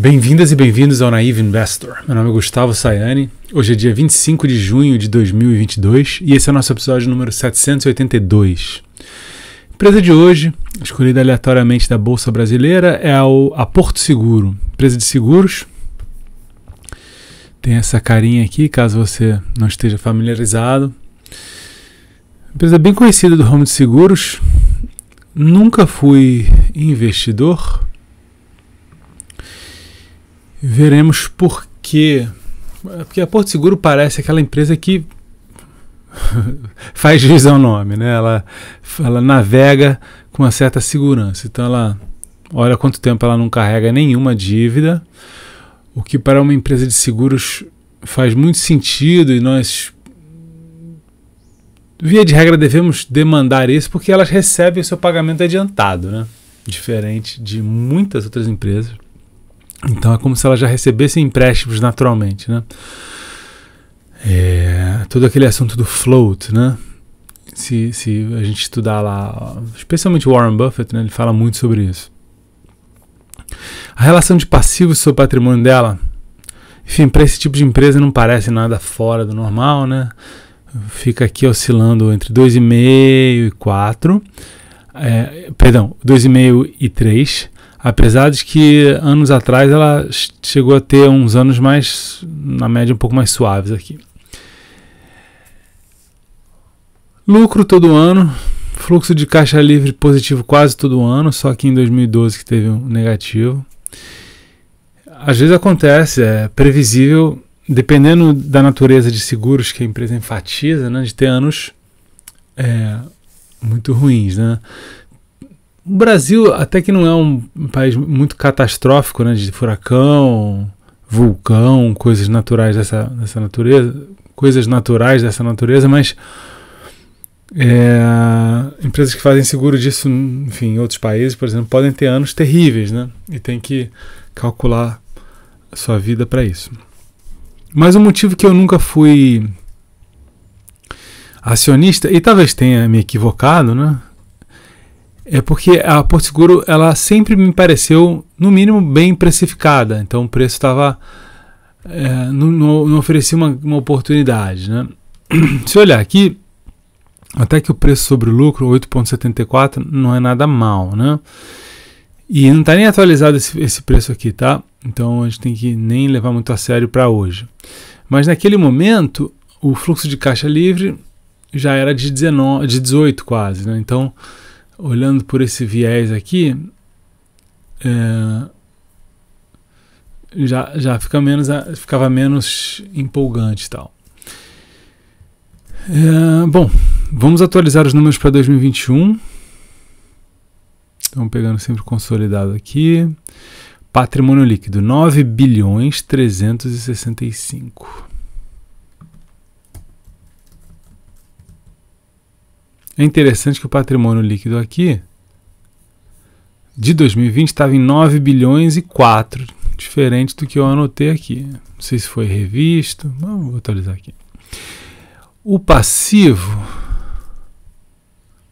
Bem-vindas e bem-vindos ao Naive Investor. Meu nome é Gustavo Sayani. Hoje é dia 25 de junho de 2022 e esse é o nosso episódio número 782. A empresa de hoje, escolhida aleatoriamente da Bolsa Brasileira, é a Porto Seguro, empresa de seguros. Tem essa carinha aqui, caso você não esteja familiarizado. Empresa bem conhecida do ramo de seguros. Nunca fui investidor, Veremos por quê. Porque a Porto Seguro parece aquela empresa que faz juiz ao nome, né? Ela, ela navega com uma certa segurança. Então ela olha quanto tempo ela não carrega nenhuma dívida, o que para uma empresa de seguros faz muito sentido e nós via de regra devemos demandar isso porque elas recebem o seu pagamento adiantado, né? Diferente de muitas outras empresas então é como se ela já recebesse empréstimos naturalmente, né? É, todo aquele assunto do float, né? Se, se a gente estudar lá, especialmente Warren Buffett, né, ele fala muito sobre isso. A relação de passivos sobre o patrimônio dela, enfim, para esse tipo de empresa não parece nada fora do normal, né? Fica aqui oscilando entre 2,5 e 4, é, perdão, 2,5 e 3, apesar de que anos atrás ela chegou a ter uns anos mais, na média, um pouco mais suaves aqui. Lucro todo ano, fluxo de caixa livre positivo quase todo ano, só que em 2012 que teve um negativo. Às vezes acontece, é previsível, dependendo da natureza de seguros que a empresa enfatiza, né, de ter anos é, muito ruins, né? O Brasil até que não é um país muito catastrófico, né? De furacão, vulcão, coisas naturais dessa, dessa natureza, coisas naturais dessa natureza, mas é, empresas que fazem seguro disso, enfim, em outros países, por exemplo, podem ter anos terríveis, né? E tem que calcular a sua vida para isso. Mas o motivo que eu nunca fui acionista, e talvez tenha me equivocado, né? é porque a Porto Seguro ela sempre me pareceu no mínimo bem precificada então o preço estava é, não, não, oferecia uma, uma oportunidade né se olhar aqui até que o preço sobre o lucro 8.74 não é nada mal né e não está nem atualizado esse, esse preço aqui tá então a gente tem que nem levar muito a sério para hoje mas naquele momento o fluxo de caixa livre já era de 19 de 18 quase né então olhando por esse viés aqui, é, já, já fica menos, ficava menos empolgante e tal. É, bom, vamos atualizar os números para 2021. Estamos pegando sempre consolidado aqui. Patrimônio líquido, 9 bilhões 365. É interessante que o patrimônio líquido aqui de 2020 estava em 9 bilhões e 4, diferente do que eu anotei aqui. Não sei se foi revisto, não, vou atualizar aqui. O passivo,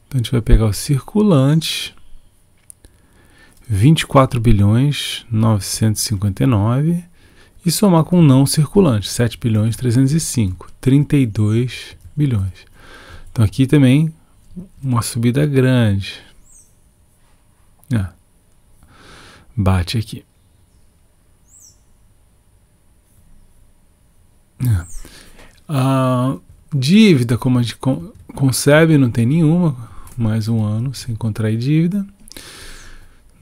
então a gente vai pegar o circulante, 24 bilhões 959 e somar com o não circulante, 7 bilhões 305, 32 bilhões. Então aqui também uma subida grande. Ah, bate aqui. Ah, dívida, como a gente concebe, não tem nenhuma. Mais um ano sem contrair dívida.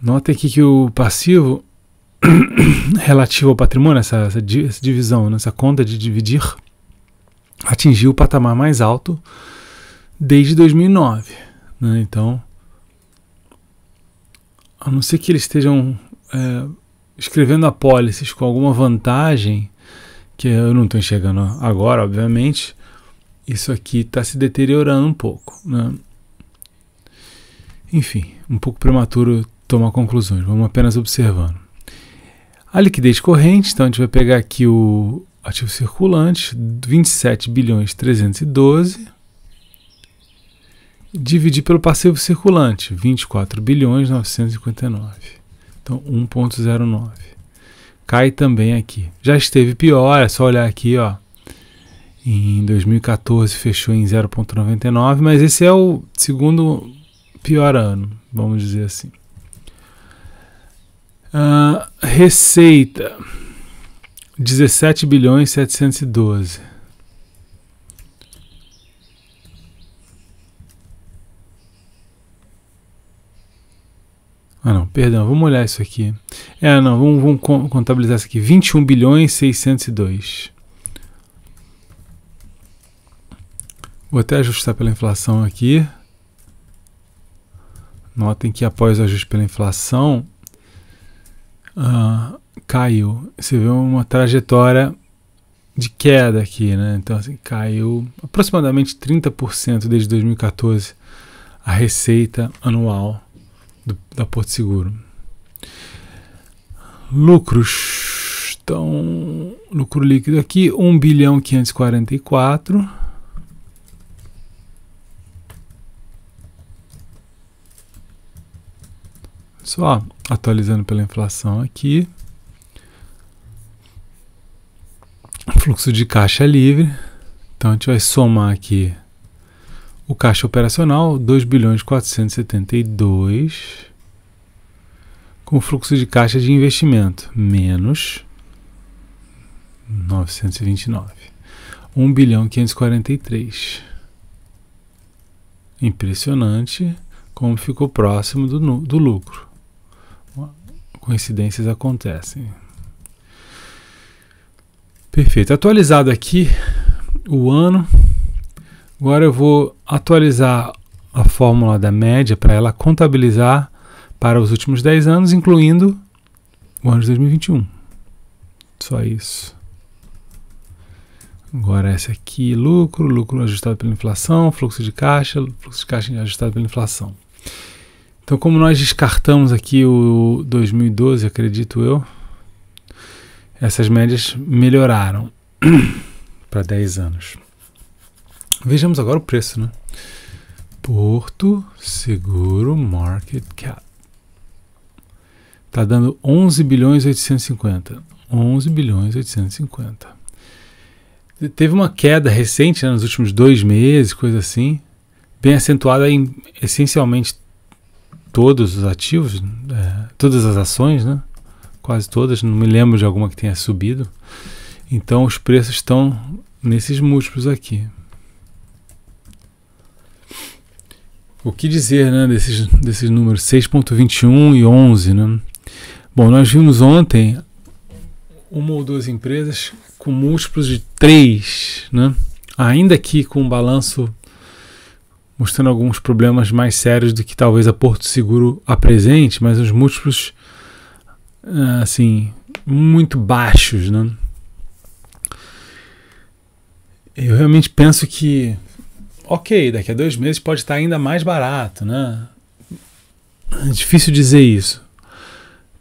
Nota aqui que o passivo relativo ao patrimônio, essa, essa divisão, né, essa conta de dividir, atingiu o patamar mais alto desde 2009. Né? Então, a não ser que eles estejam é, escrevendo apólices com alguma vantagem, que eu não estou enxergando agora, obviamente, isso aqui está se deteriorando um pouco. Né? Enfim, um pouco prematuro tomar conclusões, vamos apenas observando. A liquidez corrente, então a gente vai pegar aqui o ativo circulante, 27 bilhões 312 dividir pelo passivo circulante, 24 bilhões 959. Então 1.09. Cai também aqui. Já esteve pior, é só olhar aqui, ó. Em 2014 fechou em 0.99, mas esse é o segundo pior ano, vamos dizer assim. Uh, receita 17 bilhões 712 Ah, não, perdão, vamos olhar isso aqui. É, não, vamos, vamos contabilizar isso aqui: 21 bilhões 602. Vou até ajustar pela inflação aqui. Notem que após o ajuste pela inflação, uh, caiu. Você vê uma trajetória de queda aqui, né? Então, assim, caiu aproximadamente 30% desde 2014 a receita anual do, da Porto Seguro. Lucros. Então, lucro líquido aqui, 1 bilhão 544. Só atualizando pela inflação aqui. Fluxo de caixa livre. Então a gente vai somar aqui o caixa operacional, 2 bilhões 472, com fluxo de caixa de investimento, menos 929. 1 bilhão 543. Impressionante como ficou próximo do, do lucro. Coincidências acontecem. Perfeito. Atualizado aqui o ano. Agora eu vou atualizar a fórmula da média para ela contabilizar para os últimos 10 anos, incluindo o ano de 2021. Só isso. Agora essa aqui, lucro, lucro ajustado pela inflação, fluxo de caixa, fluxo de caixa ajustado pela inflação. Então, como nós descartamos aqui o 2012, acredito eu, essas médias melhoraram para 10 anos. Vejamos agora o preço, né? Porto Seguro Market Cap. Tá dando 11 bilhões 850. 11 bilhões 850. Teve uma queda recente, né, nos últimos dois meses, coisa assim, bem acentuada em essencialmente todos os ativos, é, todas as ações, né? Quase todas, não me lembro de alguma que tenha subido. Então os preços estão nesses múltiplos aqui. O que dizer né, desses, desses números 6.21 e 11? Né? Bom, nós vimos ontem uma ou duas empresas com múltiplos de 3, né? ainda que com um balanço mostrando alguns problemas mais sérios do que talvez a Porto Seguro apresente, mas os múltiplos ah, assim muito baixos, né? Eu realmente penso que ok, daqui a dois meses pode estar ainda mais barato, né? É difícil dizer isso,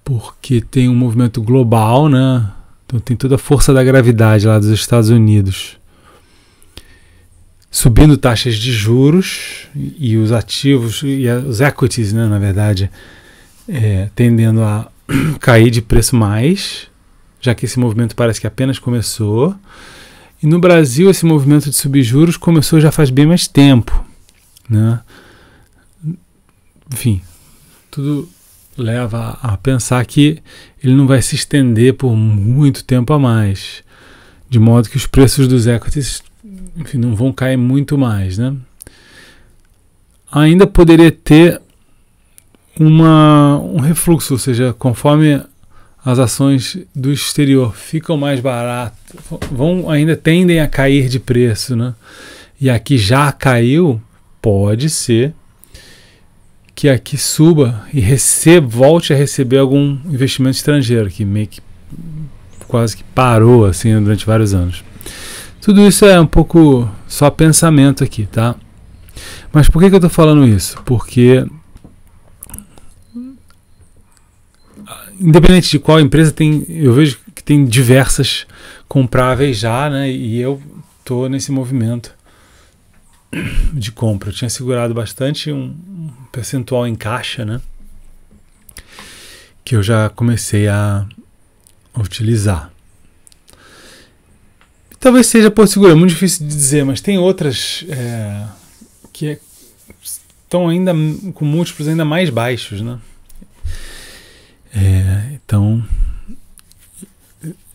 porque tem um movimento global, né? Então tem toda a força da gravidade lá dos Estados Unidos subindo taxas de juros e os ativos e os equities, né, na verdade, é, tendendo a cair de preço mais, já que esse movimento parece que apenas começou. E no Brasil, esse movimento de subjuros começou já faz bem mais tempo. Né? Enfim, tudo leva a pensar que ele não vai se estender por muito tempo a mais, de modo que os preços dos equities enfim, não vão cair muito mais. Né? Ainda poderia ter uma, um refluxo, ou seja, conforme as ações do exterior ficam mais baratas, vão ainda tendem a cair de preço, né? E aqui já caiu, pode ser que aqui suba e receba, volte a receber algum investimento estrangeiro que meio que quase que parou assim durante vários anos. Tudo isso é um pouco só pensamento aqui, tá? Mas por que, que eu estou falando isso? Porque independente de qual empresa, tem, eu vejo que tem diversas compráveis já, né? E eu tô nesse movimento de compra. Eu tinha segurado bastante um percentual em caixa, né? Que eu já comecei a utilizar. Talvez seja por segura. é muito difícil de dizer, mas tem outras é, que é, estão ainda com múltiplos ainda mais baixos, né? É, então,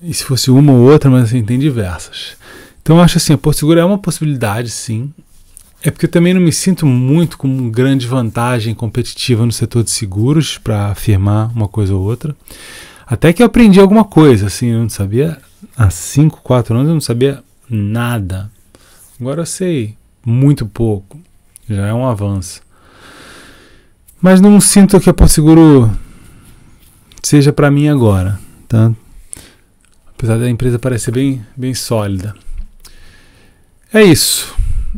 e se fosse uma ou outra, mas assim, tem diversas. Então eu acho assim, a Porto Seguro é uma possibilidade, sim. É porque eu também não me sinto muito com grande vantagem competitiva no setor de seguros para afirmar uma coisa ou outra. Até que eu aprendi alguma coisa, assim, eu não sabia há 5, 4 anos eu não sabia nada. Agora eu sei muito pouco. Já é um avanço. Mas não sinto que a Porto Seguro seja para mim agora, tá? Apesar da empresa parecer bem, bem sólida. É isso.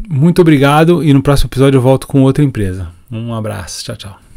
Muito obrigado e no próximo episódio eu volto com outra empresa. Um abraço. Tchau, tchau.